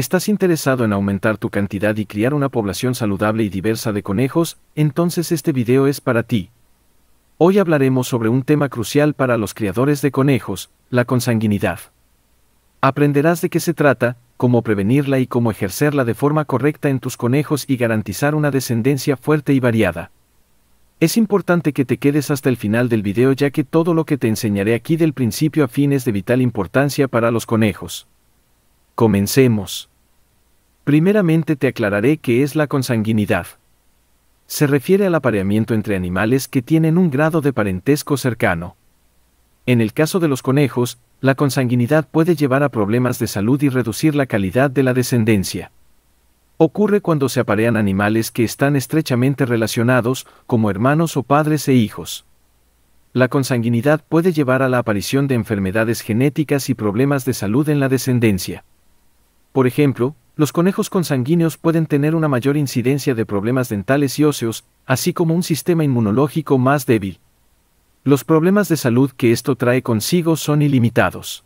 ¿Estás interesado en aumentar tu cantidad y criar una población saludable y diversa de conejos? Entonces este video es para ti. Hoy hablaremos sobre un tema crucial para los criadores de conejos, la consanguinidad. Aprenderás de qué se trata, cómo prevenirla y cómo ejercerla de forma correcta en tus conejos y garantizar una descendencia fuerte y variada. Es importante que te quedes hasta el final del video ya que todo lo que te enseñaré aquí del principio a fin es de vital importancia para los conejos. Comencemos. Primeramente te aclararé qué es la consanguinidad. Se refiere al apareamiento entre animales que tienen un grado de parentesco cercano. En el caso de los conejos, la consanguinidad puede llevar a problemas de salud y reducir la calidad de la descendencia. Ocurre cuando se aparean animales que están estrechamente relacionados, como hermanos o padres e hijos. La consanguinidad puede llevar a la aparición de enfermedades genéticas y problemas de salud en la descendencia. Por ejemplo, los conejos consanguíneos pueden tener una mayor incidencia de problemas dentales y óseos, así como un sistema inmunológico más débil. Los problemas de salud que esto trae consigo son ilimitados.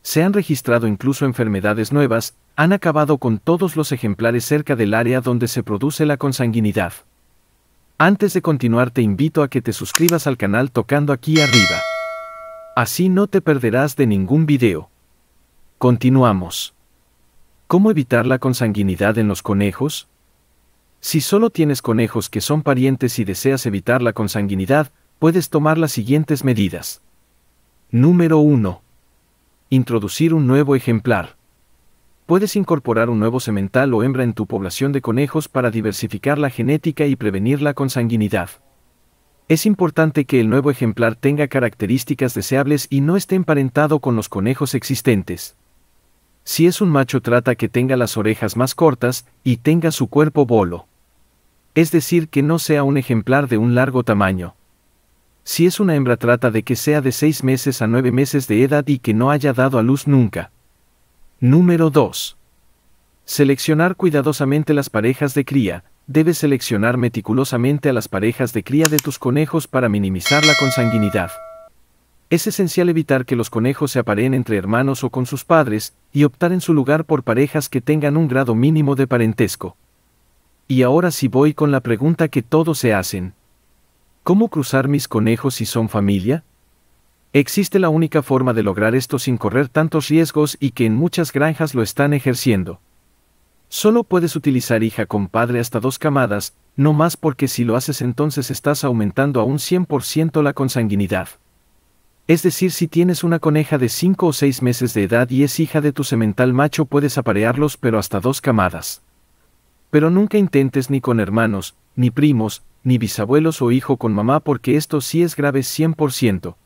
Se han registrado incluso enfermedades nuevas, han acabado con todos los ejemplares cerca del área donde se produce la consanguinidad. Antes de continuar te invito a que te suscribas al canal tocando aquí arriba. Así no te perderás de ningún video. Continuamos. ¿Cómo evitar la consanguinidad en los conejos? Si solo tienes conejos que son parientes y deseas evitar la consanguinidad, puedes tomar las siguientes medidas. Número 1. Introducir un nuevo ejemplar. Puedes incorporar un nuevo semental o hembra en tu población de conejos para diversificar la genética y prevenir la consanguinidad. Es importante que el nuevo ejemplar tenga características deseables y no esté emparentado con los conejos existentes. Si es un macho trata que tenga las orejas más cortas y tenga su cuerpo bolo. Es decir, que no sea un ejemplar de un largo tamaño. Si es una hembra trata de que sea de 6 meses a 9 meses de edad y que no haya dado a luz nunca. Número 2. Seleccionar cuidadosamente las parejas de cría. Debes seleccionar meticulosamente a las parejas de cría de tus conejos para minimizar la consanguinidad es esencial evitar que los conejos se apareen entre hermanos o con sus padres, y optar en su lugar por parejas que tengan un grado mínimo de parentesco. Y ahora sí voy con la pregunta que todos se hacen. ¿Cómo cruzar mis conejos si son familia? Existe la única forma de lograr esto sin correr tantos riesgos y que en muchas granjas lo están ejerciendo. Solo puedes utilizar hija con padre hasta dos camadas, no más porque si lo haces entonces estás aumentando a un 100% la consanguinidad. Es decir, si tienes una coneja de 5 o 6 meses de edad y es hija de tu semental macho, puedes aparearlos pero hasta dos camadas. Pero nunca intentes ni con hermanos, ni primos, ni bisabuelos o hijo con mamá porque esto sí es grave 100%.